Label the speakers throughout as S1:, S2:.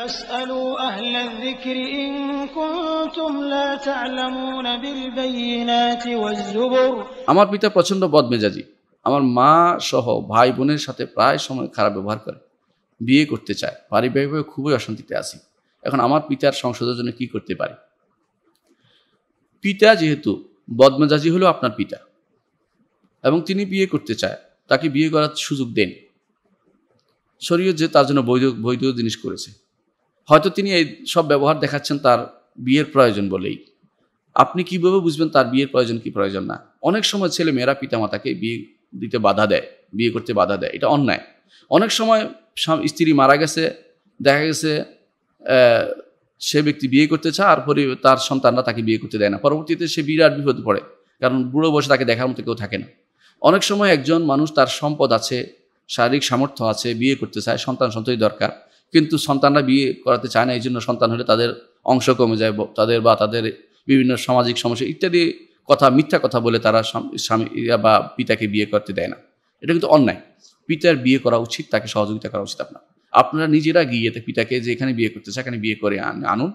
S1: আমার পিতা প্রচন্ড বদমেজাজি আমার মা সহ ভাই বোনের সাথে প্রায় সময় খারাপ ব্যবহার করে বিয়ে করতে চায় পারিবারিকভাবে খুবই অশান্তিতে আছি এখন আমার পিতার সংশোধনের জন্য কি করতে পারি পিতা যেহেতু বদমেজাজি হলো আপনার পিতা এবং তিনি বিয়ে করতে চায় তাকে বিয়ে করার সুযোগ দেন শরীয় যে তার জন্য বৈধ বৈধ জিনিস করেছে হয়তো তিনি এই সব ব্যবহার দেখাচ্ছেন তার বিয়ের প্রয়োজন বলেই আপনি কিভাবে বুঝবেন তার বিয়ের প্রয়োজন কি প্রয়োজন না অনেক সময় ছেলে মেয়েরা পিতামাতাকে বিয়ে দিতে বাধা দেয় বিয়ে করতে বাধা দেয় এটা অন্যায় অনেক সময় স্ত্রী মারা গেছে দেখা গেছে সে ব্যক্তি বিয়ে করতে চায় আর পরে তার সন্তানরা তাকে বিয়ে করতে দেয় না পরবর্তীতে সে বিরাট বিপদ পড়ে কারণ বুড়ো বসে তাকে দেখার মতো কেউ থাকে না অনেক সময় একজন মানুষ তার সম্পদ আছে শারীরিক সামর্থ্য আছে বিয়ে করতে চায় সন্তান সন্ততি দরকার কিন্তু সন্তানরা বিয়ে করাতে চায় না এই জন্য সন্তান হলে তাদের অংশ কমে যায় তাদের বা তাদের বিভিন্ন সামাজিক সমস্যা ইত্যাদি কথা মিথ্যা কথা বলে তারা স্বামী বা পিতাকে বিয়ে করতে দেয় না এটা কিন্তু অন্যায় পিতার বিয়ে করা উচিত তাকে সহযোগিতা করা উচিত আপনার আপনারা নিজেরা গিয়ে পিতাকে যেখানে বিয়ে করতে সেখানে বিয়ে করে আনুন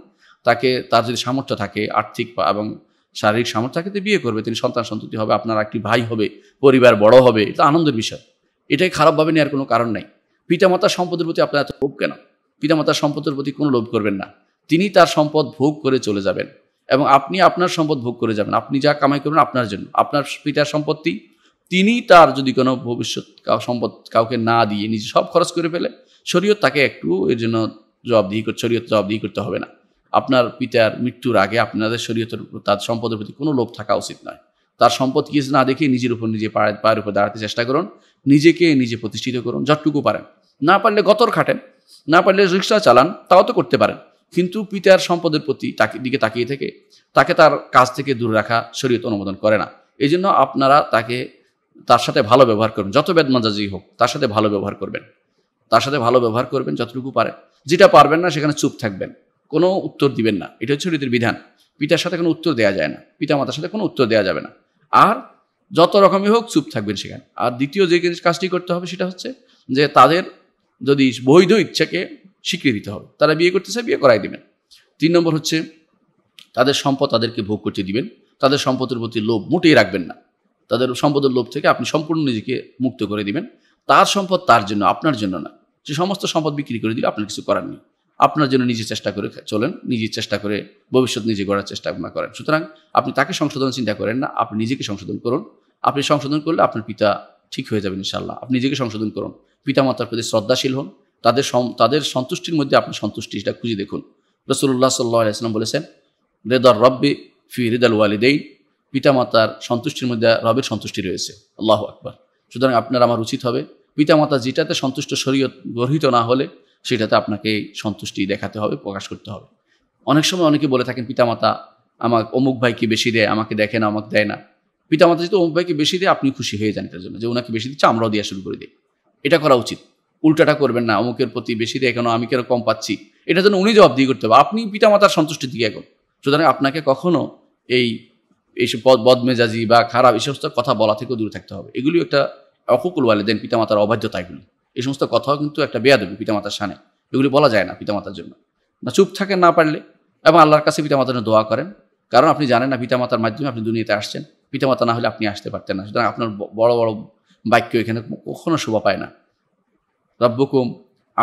S1: তাকে তার যদি সামর্থ্য থাকে আর্থিক এবং শারীরিক সামর্থ্য থাকে বিয়ে করবে তিনি সন্তান সন্ততি হবে আপনার একটি ভাই হবে পরিবার বড় হবে এটা আনন্দের বিষয় এটাই খারাপভাবে নেওয়ার কোনো কারণ নাই পিতামাতার সম্পদের প্রতি আপনার এত লোভ কেন পিতামাতার সম্পদের প্রতি কোনো লোভ করবেন না তিনি তার সম্পদ ভোগ করে চলে যাবেন এবং আপনি আপনার সম্পদ ভোগ করে যাবেন আপনি যা কামাই করবেন আপনার জন্য আপনার পিতার সম্পত্তি তিনি তার যদি কোনো ভবিষ্যৎ সম্পদ কাউকে না দিয়ে নিজে সব খরচ করে ফেলে শরীয়ত তাকে একটু এর জন্য জবাবদিহি করতে শরীয়ত জবাবদিহি করতে হবে না আপনার পিতার মৃত্যুর আগে আপনাদের শরীয়তের তার সম্পদের প্রতি কোনো লোভ থাকা উচিত নয় তার সম্পদ কি না দেখে নিজের উপর নিজে পায়ের পায়ের উপর দাঁড়াতে চেষ্টা করুন নিজেকে নিজে প্রতিষ্ঠিত করুন যতটুকু পারেন না পারলে গতর খাটেন না পারলে রিক্সা চালান তাও তো করতে পারেন কিন্তু পিতার সম্পদের প্রতি তাকে দিকে তাকিয়ে থেকে তাকে তার কাজ থেকে দূরে রাখা শরীয়ত অনুমোদন করে না এই জন্য আপনারা তাকে তার সাথে ভালো ব্যবহার করবেন যত বেদমাজাজি হোক তার সাথে ভালো ব্যবহার করবেন তার সাথে ভালো ব্যবহার করবেন যতটুকু পারেন যেটা পারবেন না সেখানে চুপ থাকবেন কোনো উত্তর দিবেন না এটা হচ্ছে রীতির বিধান পিতার সাথে কোনো উত্তর দেওয়া যায় না পিতা মাতার সাথে কোনো উত্তর দেওয়া যাবে না আর যত রকমই হোক চুপ থাকবেন সেখানে আর দ্বিতীয় যে কাজটি করতে হবে সেটা হচ্ছে যে তাদের যদি বৈধ ইচ্ছাকে স্বীকৃতি দিতে হবে তারা বিয়ে করতে চায় বিয়ে করাই দেবেন তিন নম্বর হচ্ছে তাদের সম্পদ তাদেরকে ভোগ করতে দিবেন তাদের সম্পদের প্রতি লোভ মোটেই রাখবেন না তাদের সম্পদের লোভ থেকে আপনি সম্পূর্ণ নিজেকে মুক্ত করে দিবেন তার সম্পদ তার জন্য আপনার জন্য না যে সমস্ত সম্পদ বিক্রি করে দিলে আপনার কিছু করার নেই আপনার জন্য নিজে চেষ্টা করে চলেন নিজে চেষ্টা করে ভবিষ্যৎ নিজে গড়ার চেষ্টা আপনার করেন সুতরাং আপনি তাকে সংশোধন চিন্তা করেন না আপনি নিজেকে সংশোধন করুন আপনি সংশোধন করলে আপনার পিতা ঠিক হয়ে যাবেন ইনশাল্লাহ আপনি নিজেকে সংশোধন করুন পিতামাতার প্রতি শ্রদ্ধাশীল হন তাদের তাদের সন্তুষ্টির মধ্যে আপনার সেটা খুঁজে দেখুন রসুল্লাহ সাল্লাহ আলাইসলাম বলেছেন রেদার রব্বে ফি রেদাল ওয়ালিদেই পিতামাতার সন্তুষ্টির মধ্যে রবের সন্তুষ্টি রয়েছে আল্লাহ আকবর সুতরাং আপনার আমার উচিত হবে পিতামাতা যেটাতে সন্তুষ্ট শরীয়ত গর্হিত না হলে সেটাতে আপনাকে সন্তুষ্টি দেখাতে হবে প্রকাশ করতে হবে অনেক সময় অনেকে বলে থাকেন পিতামাতা আমার অমুক ভাইকে বেশি দেয় আমাকে দেখে না আমাকে দেয় না পিতামাতা যদি অমুক ভাইকে বেশি দেয় আপনি খুশি হয়ে যান এটার জন্য যে ওনাকে বেশি দিচ্ছে আমরাও দেওয়া শুরু করে দিই এটা করা উচিত উল্টাটা করবেন না অমুকের প্রতি বেশি দেয় কেন আমি কেন কম পাচ্ছি এটা জন্য উনি জবাবদিহি করতে হবে আপনি পিতামাতার সন্তুষ্টির দিকে এখন সুতরাং আপনাকে কখনো এই এইসব বদমেজাজি বা খারাপ এই সমস্ত কথা বলা থেকেও দূরে থাকতে হবে এগুলি একটা অকুকুল বলে দেন পিতামাতার অবাধ্যতা এগুলি এই সমস্ত কথাও কিন্তু একটা বেয়া বেয়াদবি পিতামাতার সানে এগুলি বলা যায় না পিতামাতার জন্য না চুপ থাকেন না পারলে এবং আল্লাহর কাছে পিতামাতার জন্য দোয়া করেন কারণ আপনি জানেন না পিতামাতার মাধ্যমে আপনি দুনিয়াতে আসছেন পিতামাতা না হলে আপনি আসতে পারতেন না সুতরাং আপনার বড় বড় বাক্য এখানে কখনো শোভা পায় না রব্বকুম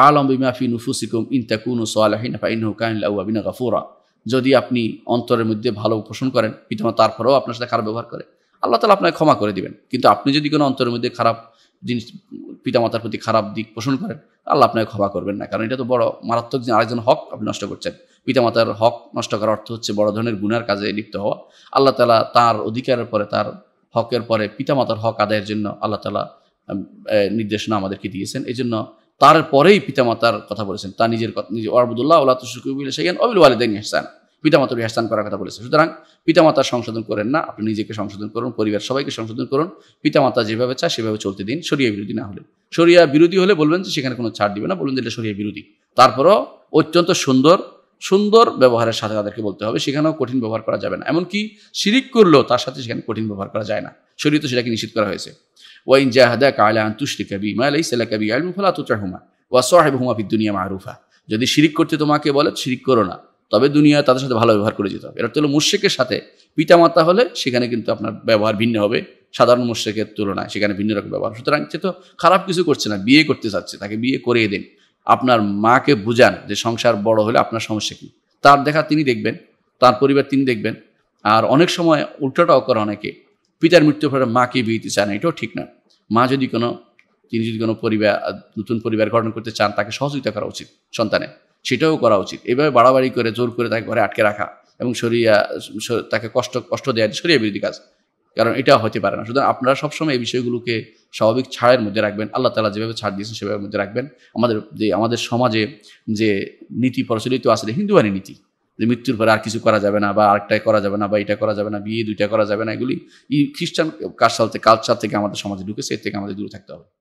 S1: আলম বিমাফি নুফুসিকুম ইনতাকুন সোয়ালাহিন গাফুরা যদি আপনি অন্তরের মধ্যে ভালো পোষণ করেন পিতামা তারপরেও আপনার সাথে খারাপ ব্যবহার করে আল্লাহ তালা আপনাকে ক্ষমা করে দিবেন কিন্তু আপনি যদি কোনো অন্তরের মধ্যে খারাপ জিনিস পিতামাতার প্রতি খারাপ দিক পোষণ করেন আল্লাহ আপনাকে ক্ষমা করবেন না কারণ এটা তো বড় মারাত্মক যে আরেকজন হক আপনি নষ্ট করছেন পিতামাতার হক নষ্ট করার অর্থ হচ্ছে বড় ধরনের গুণার কাজে লিপ্ত হওয়া আল্লাহ তালা তার অধিকারের পরে তার হকের পরে পিতামাতার হক আদায়ের জন্য আল্লাহ তালা নির্দেশনা আমাদেরকে দিয়েছেন এই জন্য তারপরেই পিতামাতার কথা বলেছেন তা নিজের নিজে আবুদুল্লাহ আল্লাহ তুসুকিবিল সেখান অবিল ওয়ালিদিন ইহসান পিতামাতার ইহসান করার কথা বলেছেন সুতরাং পিতামাতা সংশোধন করেন না আপনি নিজেকে সংশোধন করুন পরিবার সবাইকে সংশোধন করুন পিতামাতা যেভাবে চায় সেভাবে চলতে দিন সরিয়া বিরোধী না হলে সরিয়া বিরোধী হলে বলবেন যে সেখানে কোনো ছাড় দিবে না বলবেন যে সরিয়া বিরোধী তারপরও অত্যন্ত সুন্দর সুন্দর ব্যবহারের সাথে তাদেরকে বলতে হবে সেখানেও কঠিন ব্যবহার করা যাবে না এমনকি শিরিক করলেও তার সাথে সেখানে কঠিন ব্যবহার করা যায় না শরীর তো সেটাকে নিষেধ করা হয়েছে ওয়াইন জাহাদা কালা আন্তুষ্টি কবি মালাই সাল্লা কবি আলম ফলা তুচাহুমা ওয়া সাহেব হুমা দুনিয়া মারুফা যদি শিরিক করতে তোমাকে বলে শিরিক করো না তবে দুনিয়া তাদের সাথে ভালো ব্যবহার করে যেতে হবে এটা তো মুর্শেকের সাথে পিতামাতা হলে সেখানে কিন্তু আপনার ব্যবহার ভিন্ন হবে সাধারণ মুর্শেকের তুলনায় সেখানে ভিন্ন রকম ব্যবহার সুতরাং সে তো খারাপ কিছু করছে না বিয়ে করতে চাচ্ছে তাকে বিয়ে করিয়ে দিন আপনার মাকে বুঝান যে সংসার বড় হলে আপনার সমস্যা কি তার দেখা তিনি দেখবেন তার পরিবার তিনি দেখবেন আর অনেক সময় উল্টোটাও করে অনেকে পিতার মৃত্যুর পরে মাকে বিয়েতে চান এটাও ঠিক না মা যদি কোনো তিনি যদি কোনো পরিবার নতুন পরিবার গঠন করতে চান তাকে সহযোগিতা করা উচিত সন্তানে সেটাও করা উচিত এভাবে বাড়াবাড়ি করে জোর করে তাকে ঘরে আটকে রাখা এবং সরিয়া তাকে কষ্ট কষ্ট দেওয়া সরিয়া বিরোধী কাজ কারণ এটা হতে পারে না সুতরাং আপনারা সবসময় এই বিষয়গুলোকে স্বাভাবিক ছাড়ের মধ্যে রাখবেন আল্লাহ তালা যেভাবে ছাড় দিয়েছেন সেভাবে মধ্যে রাখবেন আমাদের যে আমাদের সমাজে যে নীতি প্রচলিত আসলে হিন্দুয়ানি নীতি যে মৃত্যুর পরে আর কিছু করা যাবে না বা আরেকটাই করা যাবে না বা এটা করা যাবে না বিয়ে দুইটা করা যাবে না এগুলি খ্রিস্টান কালচার থেকে আমাদের সমাজে ঢুকেছে এর থেকে আমাদের দূরে থাকতে হবে